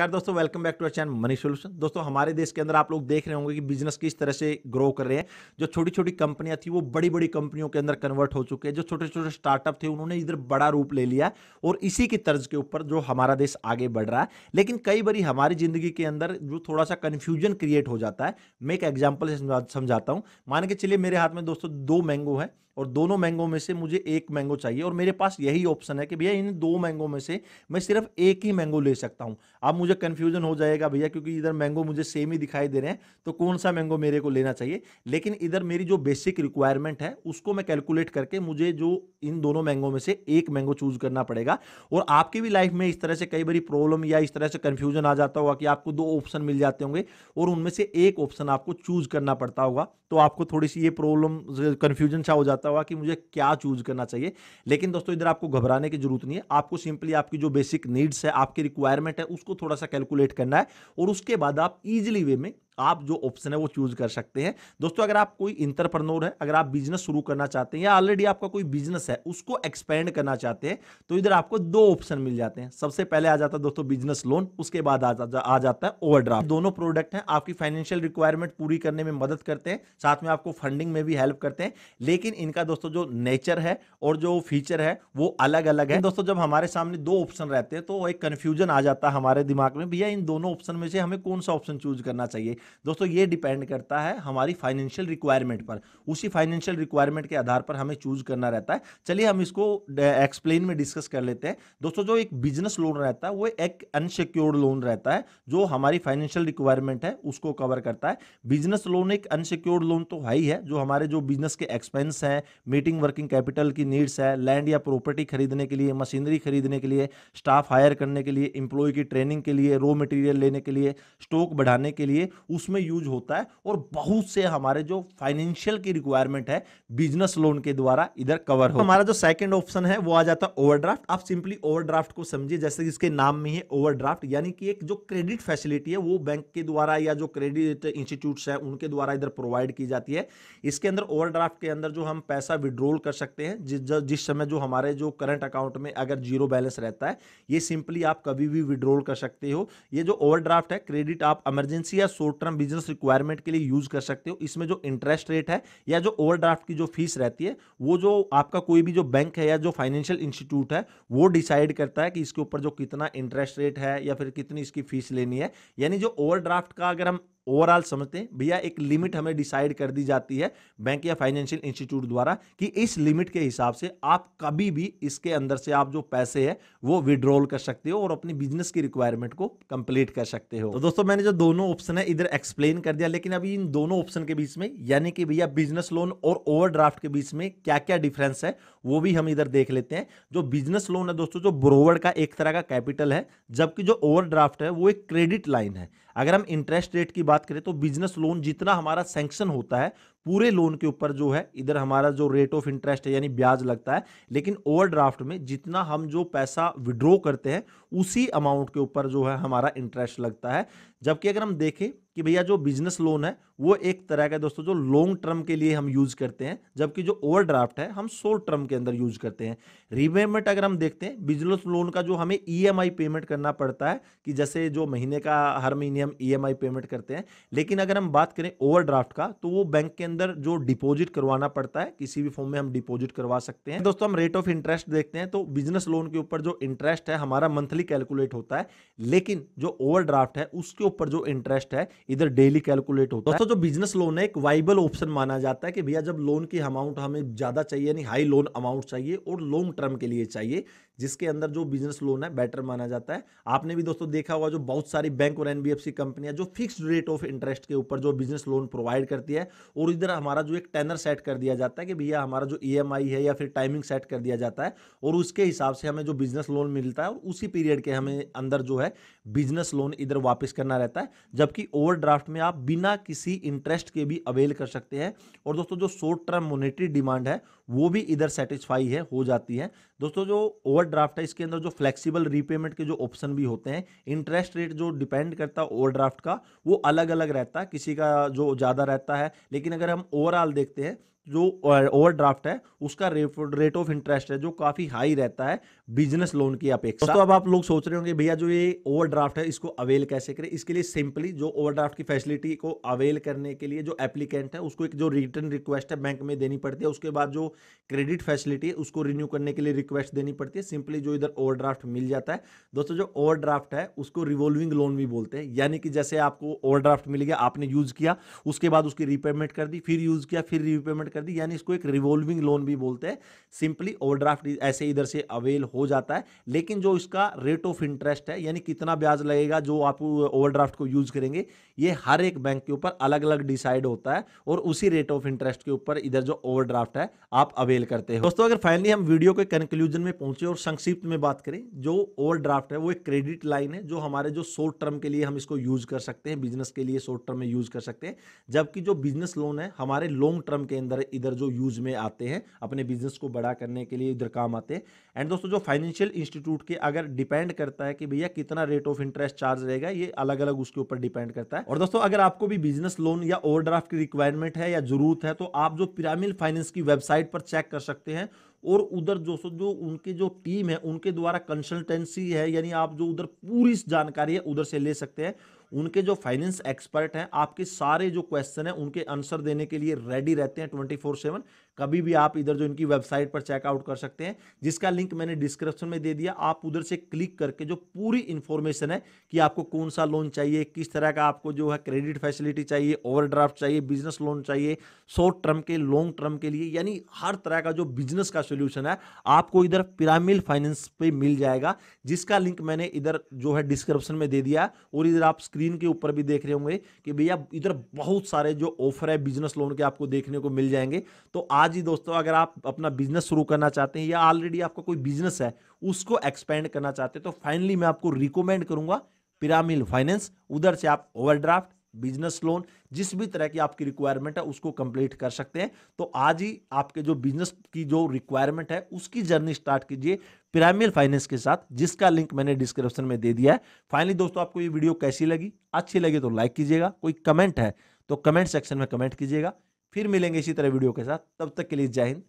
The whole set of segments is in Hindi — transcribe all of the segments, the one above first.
नमस्कार दोस्तों welcome back to our channel Money Solution दोस्तों हमारे देश के अंदर आप लोग देख रहे होंगे कि बिजनेस किस तरह से ग्रो कर रहे हैं जो छोटी छोटी कंपनियां थी वो बड़ी बड़ी कंपनियों के अंदर कन्वर्ट हो चुके हैं जो छोटे छोटे स्टार्टअप थे उन्होंने इधर बड़ा रूप ले लिया और इसी की तर्ज के ऊपर जो हमारा देश आगे बढ़ रहा है लेकिन कई बार हमारी जिंदगी के अंदर जो थोड़ा सा कन्फ्यूजन क्रिएट हो जाता है मैं एक एग्जाम्पल समझाता हूँ मान के चलिए मेरे हाथ में दोस्तों दो मैंगो है और दोनों मैंगो में से मुझे एक मैंगो चाहिए और मेरे पास यही ऑप्शन है कि भैया इन दो मैंगो में से मैं सिर्फ एक ही मैंगो ले सकता हूँ अब मुझे कन्फ्यूजन हो जाएगा भैया क्योंकि इधर मैंगो मुझे सेम ही दिखाई दे रहे हैं तो कौन सा मैंगो मेरे को लेना चाहिए लेकिन इधर मेरी जो बेसिक रिक्वायरमेंट है उसको मैं कैलकुलेट करके मुझे जो इन दोनों मैंगो में से एक मैंगो चूज करना पड़ेगा और आपकी भी लाइफ में इस तरह से कई बार प्रॉब्लम या इस तरह से कन्फ्यूजन आ जाता होगा कि आपको दो ऑप्शन मिल जाते होंगे और उनमें से एक ऑप्शन आपको चूज करना पड़ता होगा तो आपको थोड़ी सी ये प्रॉब्लम कन्फ्यूजन सा हो जाता जाता हुआ कि मुझे क्या चूज करना चाहिए लेकिन दोस्तों इधर आपको घबराने की जरूरत नहीं है आपको सिंपली आपकी जो बेसिक नीड्स है आपकी रिक्वायरमेंट है उसको थोड़ा सा कैलकुलेट करना है और उसके बाद आप इजिली वे में आप जो ऑप्शन है वो चूज कर सकते हैं दोस्तों अगर आप कोई इंटरप्रनोर है अगर आप बिजनेस शुरू करना चाहते हैं या ऑलरेडी आपका कोई बिजनेस है उसको एक्सपेंड करना चाहते हैं तो इधर आपको दो ऑप्शन मिल जाते हैं सबसे पहले आ जाता है दोस्तों बिजनेस लोन उसके बाद आ, जा, आ जाता है ओवरड्राफ्ट दोनों प्रोडक्ट हैं आपकी फाइनेंशियल रिक्वायरमेंट पूरी करने में मदद करते हैं साथ में आपको फंडिंग में भी हेल्प करते हैं लेकिन इनका दोस्तों जो नेचर है और जो फीचर है वो अलग अलग है दोस्तों जब हमारे सामने दो ऑप्शन रहते हैं तो एक कन्फ्यूजन आ जाता है हमारे दिमाग में भैया इन दोनों ऑप्शन में से हमें कौन सा ऑप्शन चूज करना चाहिए दोस्तों ये डिपेंड करता है हमारी फाइनेंशियल रिक्वायरमेंट पर उसी फाइनेंशियल रिक्वायरमेंट के आधार पर हमें चूज करना रहता है चलिए हम इसको एक्सप्लेन में डिस्कस कर लेते हैं दोस्तों जो एक बिजनेस लोन रहता है वो एक अनसिक्योर्ड लोन रहता है जो हमारी फाइनेंशियल रिक्वायरमेंट है उसको कवर करता है बिजनेस लोन एक अनसिक्योर्ड लोन तो है ही है जो हमारे जो बिजनेस के एक्सपेंस हैं मीटिंग वर्किंग कैपिटल की नीड्स है लैंड या प्रॉपर्टी खरीदने के लिए मशीनरी खरीदने के लिए स्टाफ हायर करने के लिए इंप्लॉय की ट्रेनिंग के लिए रॉ मटेरियल लेने के लिए स्टॉक बढ़ाने के लिए उसमें यूज होता है और बहुत से हमारे जो फाइनेंशियल की रिक्वायरमेंट है बिजनेस लोन के द्वारा इधर कवर हो हमारा जो सेकंड ऑप्शन है वो आ जाता है ओवरड्राफ्ट आप सिंपली ओवरड्राफ्ट को समझिए जैसे इसके नाम में ही ओवरड्राफ्ट यानी कि एक जो क्रेडिट फैसिलिटी है वो बैंक के द्वारा या जो क्रेडिट इंस्टीट्यूट है उनके द्वारा इधर प्रोवाइड की जाती है इसके अंदर ओवरड्राफ्ट के अंदर जो हम पैसा विड्रोल कर सकते हैं जिस जिस समय जो हमारे जो करंट अकाउंट में अगर जीरो बैलेंस रहता है ये सिंपली आप कभी भी विड्रोल कर सकते हो ये जो ओवरड्राफ्ट है क्रेडिट आप इमरजेंसी या शॉर्ट टर्म बिजनेस रिक्वायरमेंट के लिए यूज कर सकते हो इसमें जो इंटरेस्ट रेट है या जो ओवरड्राफ्ट की जो फीस रहती है वो जो आपका कोई भी जो बैंक है या जो फाइनेंशियल इंस्टीट्यूट है वो डिसाइड करता है कि इसके ऊपर जो कितना इंटरेस्ट रेट है या फिर कितनी इसकी फीस लेनी है यानी जो ओवरड्राफ्ट का अगर हम ओवरऑल समझते हैं भैया एक लिमिट हमें डिसाइड कर दी जाती है बैंक या फाइनेंशियल इंस्टीट्यूट द्वारा कि इस लिमिट के हिसाब से आप कभी भी इसके अंदर से आप जो पैसे है वो विड्रॉल कर सकते हो और अपनी बिजनेस की रिक्वायरमेंट को कंप्लीट कर सकते हो तो दोस्तों मैंने जो दोनों ऑप्शन है इधर एक्सप्लेन कर दिया लेकिन अभी इन दोनों ऑप्शन के बीच में यानी कि भैया बिजनेस लोन और ओवरड्राफ्ट के बीच में क्या क्या डिफरेंस है वो भी हम इधर देख लेते हैं जो बिजनेस लोन है दोस्तों जो ब्रोवर का एक तरह का कैपिटल है जबकि जो ओवर है वो एक क्रेडिट लाइन है अगर हम इंटरेस्ट रेट की बात करें तो बिजनेस लोन जितना हमारा सेंक्शन होता है पूरे लोन के ऊपर जो है इधर हमारा जो रेट ऑफ इंटरेस्ट है यानी ब्याज लगता है लेकिन ओवरड्राफ्ट में जितना हम जो पैसा विड्रॉ करते हैं उसी अमाउंट के ऊपर जो है हमारा इंटरेस्ट लगता है जबकि अगर हम देखें कि भैया जो बिजनेस लोन है वो एक तरह का दोस्तों जो लॉन्ग टर्म के लिए हम यूज करते हैं जबकि जो ओवरड्राफ्ट है हम शॉर्ट टर्म के अंदर यूज करते हैं रीपेमेंट अगर हम देखते हैं बिजनेस लोन का जो हमें ईएमआई e पेमेंट करना पड़ता है कि जैसे जो महीने का हर महीने हम ईएमआई e पेमेंट करते हैं लेकिन अगर हम बात करें ओवर का तो वो बैंक के अंदर अंदर जो डिपॉजिट करवाना पड़ता है किसी भी फॉर्म में हम डिपॉजिट करवा सकते हैं दोस्तों हम रेट ऑफ इंटरेस्ट देखते हैं तो बिजनेस लोन के ऊपर जो इंटरेस्ट है हमारा मंथली कैलकुलेट होता है लेकिन जो ओवरड्राफ्ट है उसके ऊपर जो इंटरेस्ट है इधर डेली कैलकुलेट होता है दोस्तों जो बिजनेस लोन है एक वाइबल ऑप्शन माना जाता है कि भैया जब लोन की अमाउंट हमें ज्यादा चाहिए यानी हाई लोन अमाउंट चाहिए और लॉन्ग टर्म के लिए चाहिए जिसके अंदर जो बिजनेस लोन है बेटर माना जाता है आपने भी दोस्तों देखा होगा जो बहुत सारी बैंक और एनबीएफसी कंपनियां जो फिक्स रेट ऑफ इंटरेस्ट के ऊपर जो बिजनेस लोन प्रोवाइड करती है और इधर हमारा जो एक टेनर सेट कर दिया जाता है कि भैया हमारा जो ई e है या फिर टाइमिंग सेट कर दिया जाता है और उसके हिसाब से हमें जो बिजनेस लोन मिलता है और उसी पीरियड के हमें अंदर जो है बिजनेस लोन इधर वापस करना रहता है जबकि ओवर में आप बिना किसी इंटरेस्ट के भी अवेल कर सकते हैं और दोस्तों जो शॉर्ट टर्म मोनिटरी डिमांड है वो भी इधर सेटिस्फाई है हो जाती है दोस्तों जो ओवरड्राफ्ट है इसके अंदर जो फ्लेक्सिबल रीपेमेंट के जो ऑप्शन भी होते हैं इंटरेस्ट रेट जो डिपेंड करता है ओवरड्राफ्ट का वो अलग अलग रहता है किसी का जो ज़्यादा रहता है लेकिन अगर हम ओवरऑल देखते हैं जो ओवरड्राफ्ट है उसका रेट ऑफ इंटरेस्ट है जो काफ़ी हाई रहता है बिजनेस लोन की अपेक्षा तो अब आप लोग सोच रहे होंगे भैया जो ये ओवरड्राफ्ट है इसको अवेल कैसे करें इसके लिए सिंपली जो ओवरड्राफ्ट की फैसिलिटी को अवेल करने के लिए जो एप्लीकेंट है उसको एक जो रिटर्न रिक्वेस्ट है बैंक में देनी पड़ती है उसके बाद जो क्रेडिट फैसिलिटी है उसको रिन्यू करने के लिए रिक्वेस्ट देनी पड़ती है सिंपली जो इधर ओवरड्राफ्ट मिल जाता है दोस्तों जो ड्राफ्ट है उसको रिवॉल्विंग लोन भी बोलते हैं यानी कि जैसे आपको ओवरड्राफ्ट मिल गया आपने यूज़ किया उसके बाद उसकी रीपेमेंट कर दी फिर यूज़ किया फिर रिपेमेंट कर कर दी यानी इसको एक रिवॉल्विंग लोन भी बोलते हैं सिंपली ओवरड्राफ्ट ऐसे इधर से अवेल हो जाता है लेकिन जो इसका रेट ऑफ इंटरेस्ट है यानी कितना ब्याज लगेगा जो आप ओवरड्राफ्ट को यूज करेंगे ये हर एक बैंक के ऊपर अलग अलग डिसाइड होता है और उसी रेट ऑफ इंटरेस्ट के ऊपर इधर जो ओवर है आप अवेल करते हैं दोस्तों अगर फाइनली हम वीडियो के कंक्लूजन में पहुंचे और संक्षिप्त में बात करें जो ओवर है वो एक क्रेडिट लाइन है जो हमारे जो शॉर्ट टर्म के लिए हम इसको यूज कर सकते हैं बिजनेस के लिए शॉर्ट टर्म में यूज कर सकते हैं जबकि जो बिजनेस लोन है हमारे लॉन्ग टर्म के अंदर ज़्यादातर इधर जो यूज में आते हैं अपने बिजनेस को बड़ा करने के लिए इधर काम आते हैं एंड दोस्तों जो फाइनेंशियल इंस्टीट्यूट के अगर डिपेंड करता है कि भैया कितना रेट ऑफ इंटरेस्ट चार्ज रहेगा ये अलग अलग उसके ऊपर डिपेंड करता है और दोस्तों अगर आपको भी बिजनेस लोन या ओवर की रिक्वायरमेंट है या जरूरत है तो आप जो पिरामिल फाइनेंस की वेबसाइट पर चेक कर सकते हैं और उधर जो जो उनके जो टीम है उनके द्वारा कंसल्टेंसी है यानी आप जो उधर पूरी जानकारी है उधर से ले सकते हैं उनके जो फाइनेंस एक्सपर्ट हैं आपके सारे जो क्वेश्चन हैं उनके आंसर देने के लिए रेडी रहते हैं ट्वेंटी फोर सेवन कभी भी आप इधर जो इनकी वेबसाइट पर चेकआउट कर सकते हैं जिसका लिंक मैंने डिस्क्रिप्शन में दे दिया आप उधर से क्लिक करके जो पूरी इन्फॉर्मेशन है कि आपको कौन सा लोन चाहिए किस तरह का आपको जो है क्रेडिट फैसिलिटी चाहिए ओवरड्राफ्ट चाहिए बिजनेस लोन चाहिए शॉर्ट टर्म के लॉन्ग टर्म के लिए यानी हर तरह का जो बिजनेस का सोल्यूशन है आपको इधर पिरामिल फाइनेंस पे मिल जाएगा जिसका लिंक मैंने इधर जो है डिस्क्रिप्शन में दे दिया और इधर आप स्क्रीन स्क्रीन के ऊपर भी देख रहे होंगे कि भैया इधर बहुत सारे जो ऑफर है बिजनेस लोन के आपको देखने को मिल जाएंगे तो आज ही दोस्तों अगर आप अपना बिजनेस शुरू करना चाहते हैं या ऑलरेडी आपका कोई बिजनेस है उसको एक्सपेंड करना चाहते हैं तो फाइनली मैं आपको रिकोमेंड करूंगा पिरामिल फाइनेंस उधर से आप ओवरड्राफ्ट बिजनेस लोन जिस भी तरह की आपकी रिक्वायरमेंट है उसको कंप्लीट कर सकते हैं तो आज ही आपके जो बिजनेस की जो रिक्वायरमेंट है उसकी जर्नी स्टार्ट कीजिए पिरामिल फाइनेंस के साथ जिसका लिंक मैंने डिस्क्रिप्शन में दे दिया है फाइनली दोस्तों आपको ये वीडियो कैसी लगी अच्छी लगी तो लाइक कीजिएगा कोई कमेंट है तो कमेंट सेक्शन में कमेंट कीजिएगा फिर मिलेंगे इसी तरह वीडियो के साथ तब तक के लिए जय हिंद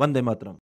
वंदे मातरम